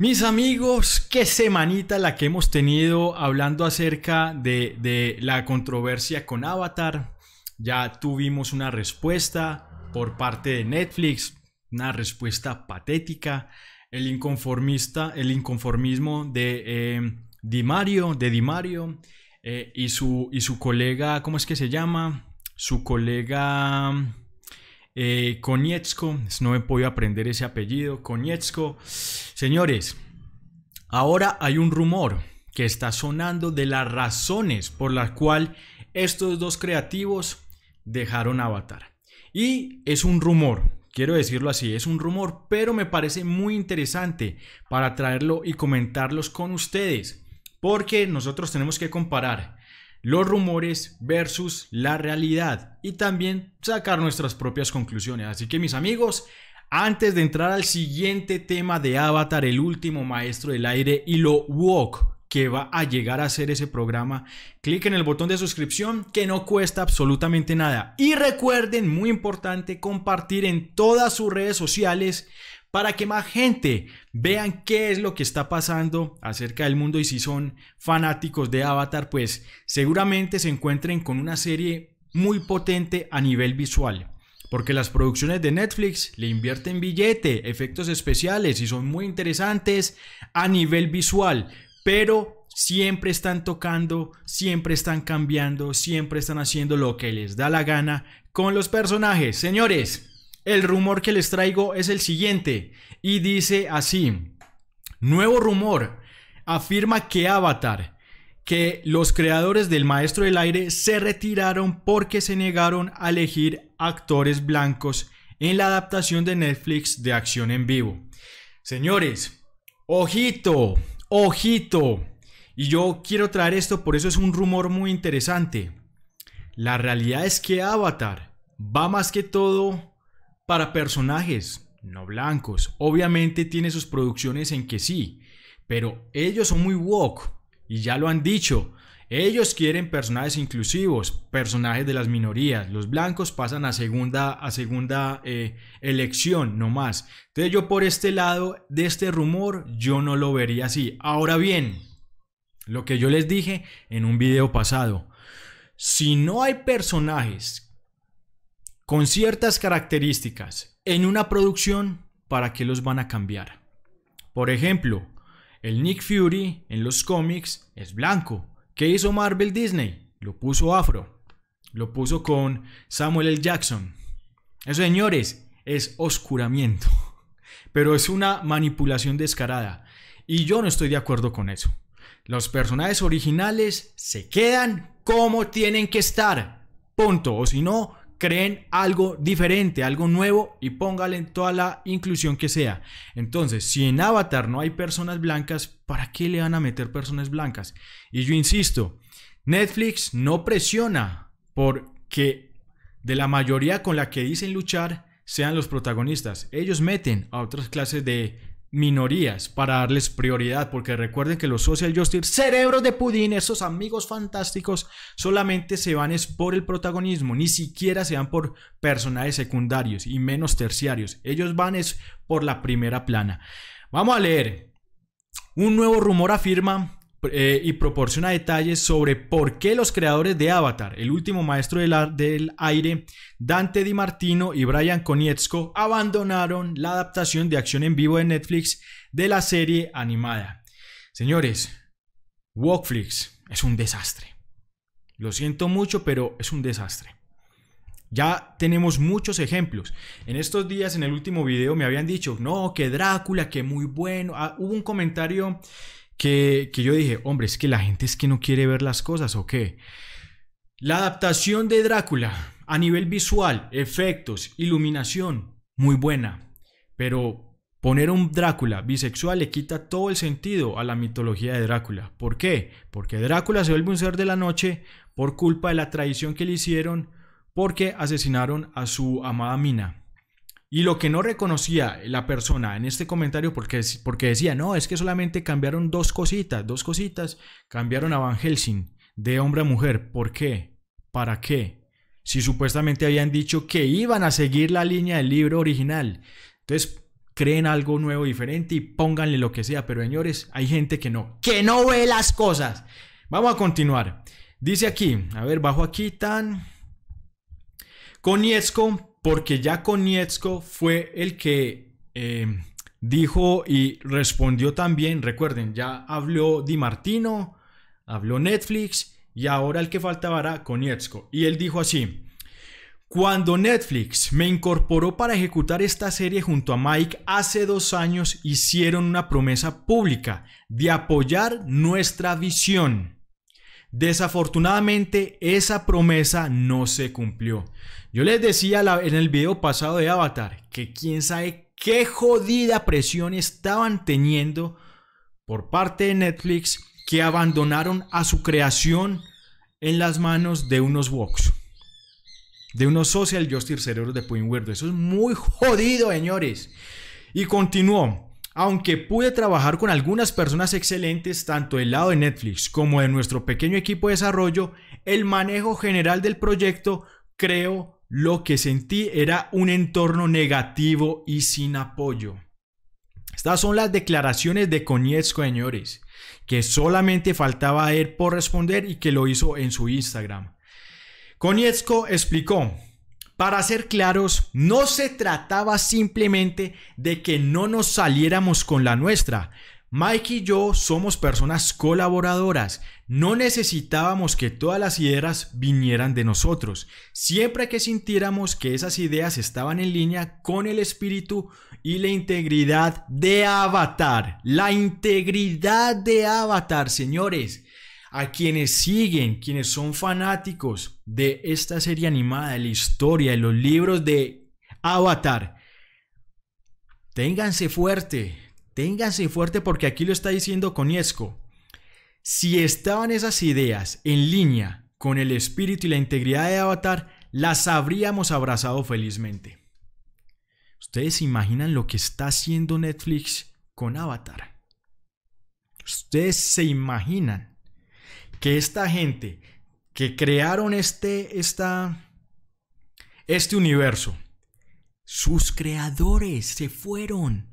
Mis amigos, qué semanita la que hemos tenido hablando acerca de, la controversia con Avatar. Ya tuvimos una respuesta por parte de Netflix, una respuesta patética. El inconformista, el inconformismo de eh, Di Mario, de Di Mario eh, y, su, y su colega, ¿cómo es que se llama? Su colega eh, Konietzko, no he podido aprender ese apellido. Konietzko, señores, ahora hay un rumor que está sonando de las razones por las cuales estos dos creativos dejaron Avatar. Y es un rumor, quiero decirlo así, es un rumor, pero me parece muy interesante para traerlo y comentarlos con ustedes, porque nosotros tenemos que comparar los rumores versus la realidad y también sacar nuestras propias conclusiones. Así que mis amigos, antes de entrar al siguiente tema de Avatar, el último maestro del aire y lo walk que va a llegar a ser ese programa, clic en el botón de suscripción que no cuesta absolutamente nada. Y recuerden, muy importante, compartir en todas sus redes sociales para que más gente vean qué es lo que está pasando acerca del mundo y si son fanáticos de Avatar, pues seguramente se encuentren con una serie muy potente a nivel visual. Porque las producciones de Netflix le invierten billete, efectos especiales y son muy interesantes a nivel visual. Pero siempre están tocando, siempre están cambiando, siempre están haciendo lo que les da la gana con los personajes. Señores, el rumor que les traigo es el siguiente y dice así, nuevo rumor, afirma que Avatar, que los creadores del Maestro del Aire se retiraron porque se negaron a elegir actores blancos en la adaptación de Netflix de acción en vivo. Señores, ojito, ojito. Y yo quiero traer esto, por eso es un rumor muy interesante. La realidad es que Avatar va más que todo para personajes no blancos. Obviamente tiene sus producciones en que sí, pero ellos son muy woke y ya lo han dicho. Ellos quieren personajes inclusivos, personajes de las minorías. Los blancos pasan a segunda, a segunda eh, elección, no más. Entonces yo por este lado de este rumor, yo no lo vería así. Ahora bien, lo que yo les dije en un video pasado, si no hay personajes con ciertas características en una producción, ¿para qué los van a cambiar? Por ejemplo, el Nick Fury en los cómics es blanco. ¿Qué hizo Marvel Disney? Lo puso afro. Lo puso con Samuel L. Jackson. Eso, eh, señores, es oscuramiento. Pero es una manipulación descarada. Y yo no estoy de acuerdo con eso. Los personajes originales se quedan como tienen que estar. Punto. O si no, creen algo diferente, algo nuevo y póngale toda la inclusión que sea. Entonces, si en Avatar no hay personas blancas, ¿para qué le van a meter personas blancas? Y yo insisto, Netflix no presiona porque de la mayoría con la que dicen luchar sean los protagonistas. Ellos meten a otras clases de minorías para darles prioridad, porque recuerden que los social justice, cerebros de pudín, esos amigos fantásticos, solamente se van es por el protagonismo, ni siquiera se van por personajes secundarios y menos terciarios, ellos van es por la primera plana. Vamos a leer. Un nuevo rumor afirma eh, y proporciona detalles sobre por qué los creadores de Avatar, el último maestro del, aire, Dante Di Martino y Brian Konietzko, abandonaron la adaptación de acción en vivo de Netflix de la serie animada. Señores, Walkflix es un desastre. Lo siento mucho, pero es un desastre. Ya tenemos muchos ejemplos. En estos días, en el último video, me habían dicho, no, que Drácula, que muy bueno. Ah, hubo un comentario que, yo dije, hombre, es que la gente es que no quiere ver las cosas o qué. La adaptación de Drácula a nivel visual, efectos, iluminación, muy buena. Pero poner un Drácula bisexual le quita todo el sentido a la mitología de Drácula. ¿Por qué? Porque Drácula se vuelve un ser de la noche por culpa de la traición que le hicieron porque asesinaron a su amada Mina. Y lo que no reconocía la persona en este comentario, porque, porque decía, no, es que solamente cambiaron dos cositas, dos cositas, cambiaron a Van Helsing de hombre a mujer. ¿Por qué? ¿Para qué? Si supuestamente habían dicho que iban a seguir la línea del libro original. Entonces, creen algo nuevo, diferente y pónganle lo que sea. Pero señores, hay gente que no, que no ve las cosas. Vamos a continuar. Dice aquí, a ver, bajo aquí tan... Coniesco porque ya Konietzko fue el que eh, dijo y respondió también, recuerden, ya habló Di Martino, habló Netflix y ahora el que faltaba era Konietzko. Y él dijo así, cuando Netflix me incorporó para ejecutar esta serie junto a Mike hace dos años, hicieron una promesa pública de apoyar nuestra visión. Desafortunadamente esa promesa no se cumplió. Yo les decía en el video pasado de Avatar que quién sabe qué jodida presión estaban teniendo por parte de Netflix que abandonaron a su creación en las manos de unos Vox, de unos social justice cerebros de Puin Eso es muy jodido, señores. Y continuó. Aunque pude trabajar con algunas personas excelentes tanto del lado de Netflix como de nuestro pequeño equipo de desarrollo, el manejo general del proyecto creo lo que sentí era un entorno negativo y sin apoyo. Estas son las declaraciones de Konietzko, señores, que solamente faltaba a él por responder y que lo hizo en su Instagram. Konietzko explicó, para ser claros, no se trataba simplemente de que no nos saliéramos con la nuestra. Mike y yo somos personas colaboradoras, no necesitábamos que todas las ideas vinieran de nosotros. Siempre que sintiéramos que esas ideas estaban en línea con el espíritu y la integridad de Avatar. La integridad de Avatar, señores a quienes siguen, quienes son fanáticos de esta serie animada, de la historia, de los libros de Avatar. Ténganse fuerte, ténganse fuerte porque aquí lo está diciendo Coniesco. Si estaban esas ideas en línea con el espíritu y la integridad de Avatar, las habríamos abrazado felizmente. Ustedes se imaginan lo que está haciendo Netflix con Avatar. Ustedes se imaginan que esta gente que crearon este, esta, este universo, sus creadores se fueron.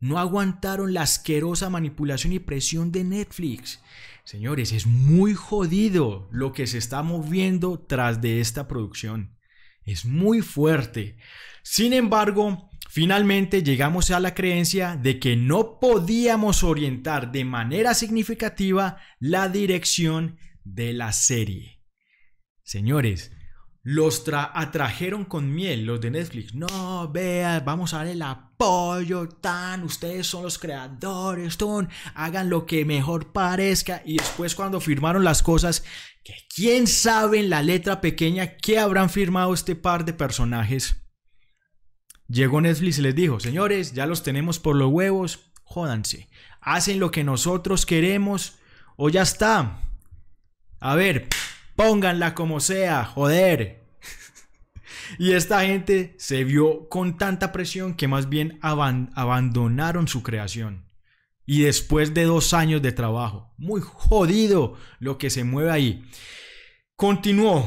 No aguantaron la asquerosa manipulación y presión de Netflix. Señores, es muy jodido lo que se está moviendo tras de esta producción. Es muy fuerte. Sin embargo, Finalmente llegamos a la creencia de que no podíamos orientar de manera significativa la dirección de la serie. Señores, los atrajeron con miel los de Netflix. No, vean, vamos a dar el apoyo, tan, ustedes son los creadores, hagan lo que mejor parezca. Y después cuando firmaron las cosas, que quién sabe en la letra pequeña que habrán firmado este par de personajes Llegó Netflix y les dijo, señores, ya los tenemos por los huevos, jódanse. Hacen lo que nosotros queremos o ya está. A ver, pónganla como sea, joder. y esta gente se vio con tanta presión que más bien abandonaron su creación. Y después de dos años de trabajo, muy jodido lo que se mueve ahí. Continuó.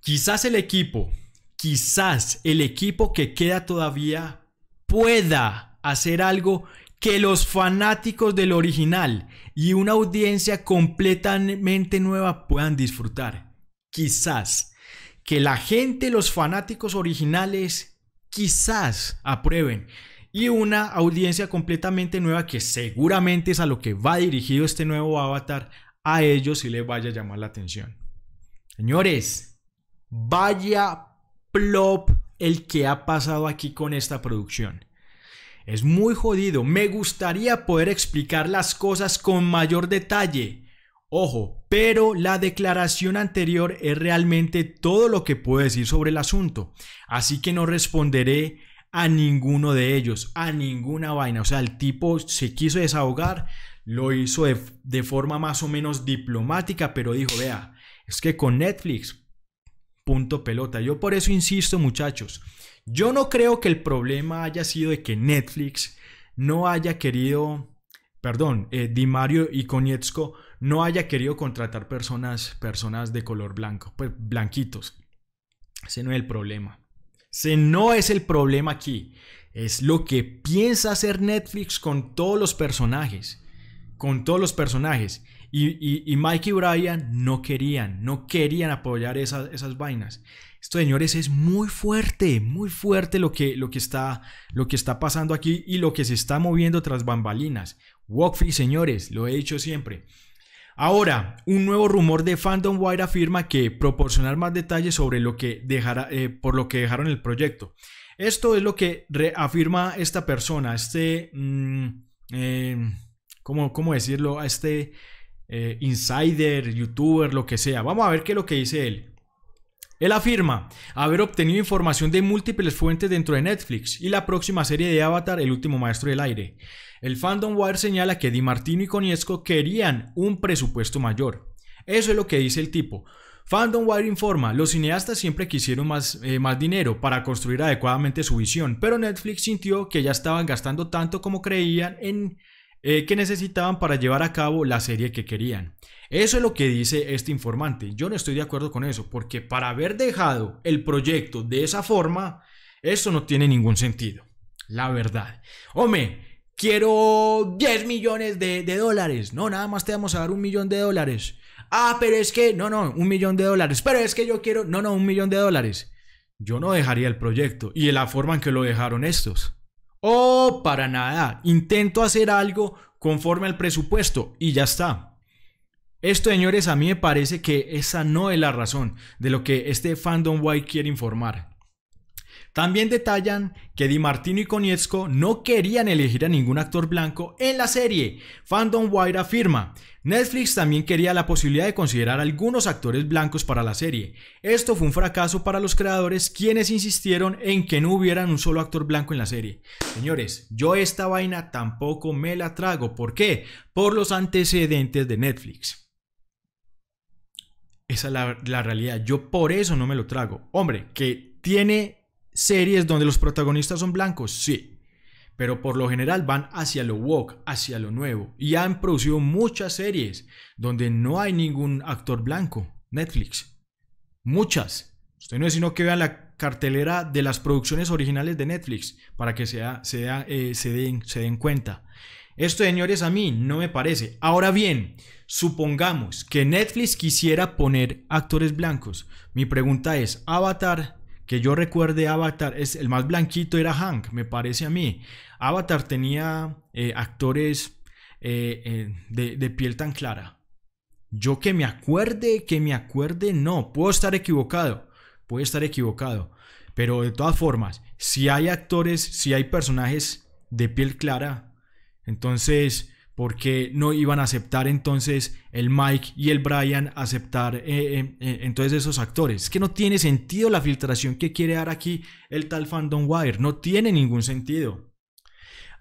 Quizás el equipo quizás el equipo que queda todavía pueda hacer algo que los fanáticos del original y una audiencia completamente nueva puedan disfrutar. Quizás que la gente, los fanáticos originales, quizás aprueben. Y una audiencia completamente nueva que seguramente es a lo que va dirigido este nuevo avatar, a ellos y les vaya a llamar la atención. Señores, vaya el que ha pasado aquí con esta producción. Es muy jodido. Me gustaría poder explicar las cosas con mayor detalle. Ojo, pero la declaración anterior es realmente todo lo que puedo decir sobre el asunto. Así que no responderé a ninguno de ellos, a ninguna vaina. O sea, el tipo se quiso desahogar, lo hizo de, de forma más o menos diplomática, pero dijo, vea, es que con Netflix Punto pelota. Yo por eso insisto muchachos, yo no creo que el problema haya sido de que Netflix no haya querido, perdón, eh, Di Mario y Konietzko no haya querido contratar personas, personas de color blanco, pues blanquitos. Ese no es el problema. Ese no es el problema aquí. Es lo que piensa hacer Netflix con todos los personajes. Con todos los personajes. Y, Mike y Brian no querían, no querían apoyar esas, vainas. Esto, señores, es muy fuerte, muy fuerte lo que, lo, que está, lo que está pasando aquí y lo que se está moviendo tras bambalinas. Walk señores, lo he dicho siempre. Ahora, un nuevo rumor de Fandom Wire afirma que proporcionar más detalles sobre lo que eh, por lo que dejaron el proyecto. Esto es lo que reafirma esta persona, este, mm, eh, ¿cómo, decirlo? este eh, insider, youtuber, lo que sea. Vamos a ver qué es lo que dice él. Él afirma haber obtenido información de múltiples fuentes dentro de Netflix y la próxima serie de Avatar, El último maestro del aire. El Fandom Wire señala que Di Martino y coniesco querían un presupuesto mayor. Eso es lo que dice el tipo. Fandom Wire informa, los cineastas siempre quisieron más, eh, más dinero para construir adecuadamente su visión, pero Netflix sintió que ya estaban gastando tanto como creían en eh, que necesitaban para llevar a cabo la serie que querían. Eso es lo que dice este informante. Yo no estoy de acuerdo con eso, porque para haber dejado el proyecto de esa forma, eso no tiene ningún sentido. La verdad. Hombre, quiero 10 millones de, de dólares. No, nada más te vamos a dar un millón de dólares. Ah, pero es que, no, no, un millón de dólares. Pero es que yo quiero, no, no, un millón de dólares. Yo no dejaría el proyecto y de la forma en que lo dejaron estos. Oh, para nada. Intento hacer algo conforme al presupuesto y ya está. Esto, señores, a mí me parece que esa no es la razón de lo que este fandom white quiere informar. También detallan que Di Martino y Konietzko no querían elegir a ningún actor blanco en la serie. Fandom Wire afirma, Netflix también quería la posibilidad de considerar algunos actores blancos para la serie. Esto fue un fracaso para los creadores quienes insistieron en que no hubieran un solo actor blanco en la serie. Señores, yo esta vaina tampoco me la trago. ¿Por qué? Por los antecedentes de Netflix. Esa es la, la realidad. Yo por eso no me lo trago. Hombre, que tiene series donde los protagonistas son blancos, sí, pero por lo general van hacia lo woke, hacia lo nuevo. Y han producido muchas series donde no hay ningún actor blanco. Netflix. Muchas. Usted no es sino que vean la cartelera de las producciones originales de Netflix para que sea, sea, eh, se, den, se den cuenta. Esto, señores, a mí no me parece. Ahora bien, supongamos que Netflix quisiera poner actores blancos. Mi pregunta es, ¿Avatar que yo recuerde Avatar, es el más blanquito era Hank, me parece a mí. Avatar tenía eh, actores eh, eh, de, de, piel tan clara. Yo que me acuerde, que me acuerde, no, puedo estar equivocado, puedo estar equivocado. Pero de todas formas, si hay actores, si hay personajes de piel clara, entonces porque no iban a aceptar entonces el Mike y el Brian aceptar eh, eh, eh, entonces esos actores. Es que no tiene sentido la filtración que quiere dar aquí el tal Fandom Wire, no tiene ningún sentido.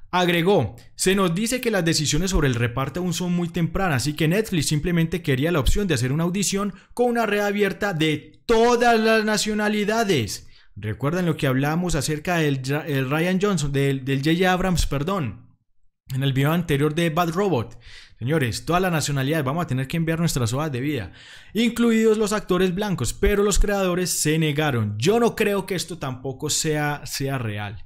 Agregó, se nos dice que las decisiones sobre el reparto aún son muy tempranas y que Netflix simplemente quería la opción de hacer una audición con una red abierta de todas las nacionalidades. Recuerdan lo que hablamos acerca del Ryan Johnson, del, del J.J. Abrams, perdón en el video anterior de Bad Robot. Señores, todas las nacionalidades vamos a tener que enviar nuestras hojas de vida, incluidos los actores blancos, pero los creadores se negaron. Yo no creo que esto tampoco sea, sea real.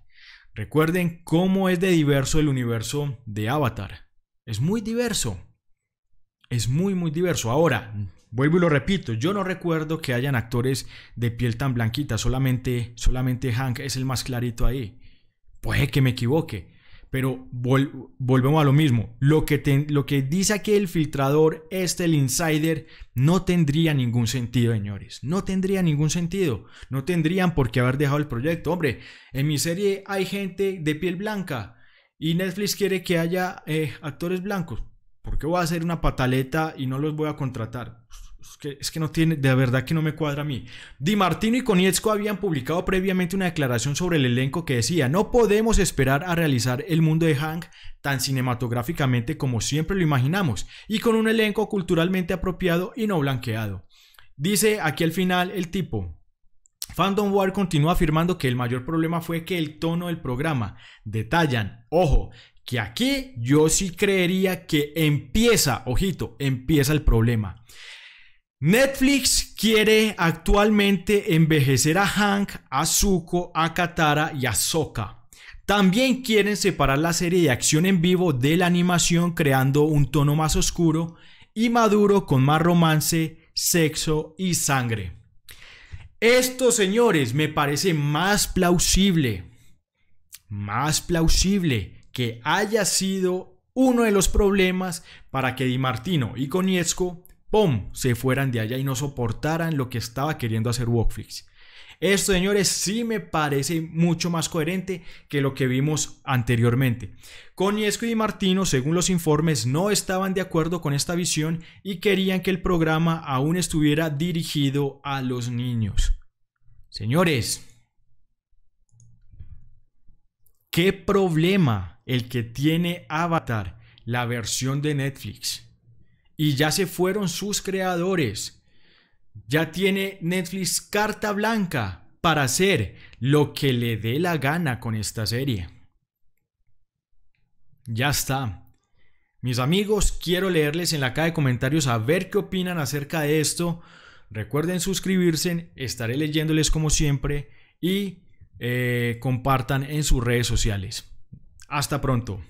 Recuerden cómo es de diverso el universo de Avatar. Es muy diverso. Es muy, muy diverso. Ahora, vuelvo y lo repito, yo no recuerdo que hayan actores de piel tan blanquita, solamente, solamente Hank es el más clarito ahí. Puede que me equivoque, pero volvemos a lo mismo. Lo que, lo que dice aquí el filtrador, este, el insider, no tendría ningún sentido, señores. No tendría ningún sentido. No tendrían por qué haber dejado el proyecto. Hombre, en mi serie hay gente de piel blanca y Netflix quiere que haya eh, actores blancos. ¿Por qué voy a hacer una pataleta y no los voy a contratar? es que, no tiene, de verdad que no me cuadra a mí. Di Martino y Konietzko habían publicado previamente una declaración sobre el elenco que decía, no podemos esperar a realizar el mundo de Hank tan cinematográficamente como siempre lo imaginamos, y con un elenco culturalmente apropiado y no blanqueado. Dice aquí al final el tipo, Fandom War continúa afirmando que el mayor problema fue que el tono del programa. Detallan, ojo, que aquí yo sí creería que empieza, ojito, empieza el problema. Netflix quiere actualmente envejecer a Hank, a Zuko, a Katara y a Sokka. También quieren separar la serie de acción en vivo de la animación creando un tono más oscuro y maduro con más romance, sexo y sangre. Esto, señores, me parece más plausible, más plausible que haya sido uno de los problemas para que Di Martino y Konietzko ¡pum!, se fueran de allá y no soportaran lo que estaba queriendo hacer Wokflix. Esto, señores, sí me parece mucho más coherente que lo que vimos anteriormente. Coniesco y Martino, según los informes, no estaban de acuerdo con esta visión y querían que el programa aún estuviera dirigido a los niños. Señores, ¿qué problema el que tiene Avatar, la versión de Netflix? y ya se fueron sus creadores. Ya tiene Netflix carta blanca para hacer lo que le dé la gana con esta serie. Ya está. Mis amigos, quiero leerles en la caja de comentarios a ver qué opinan acerca de esto. Recuerden suscribirse, estaré leyéndoles como siempre y eh, compartan en sus redes sociales. Hasta pronto.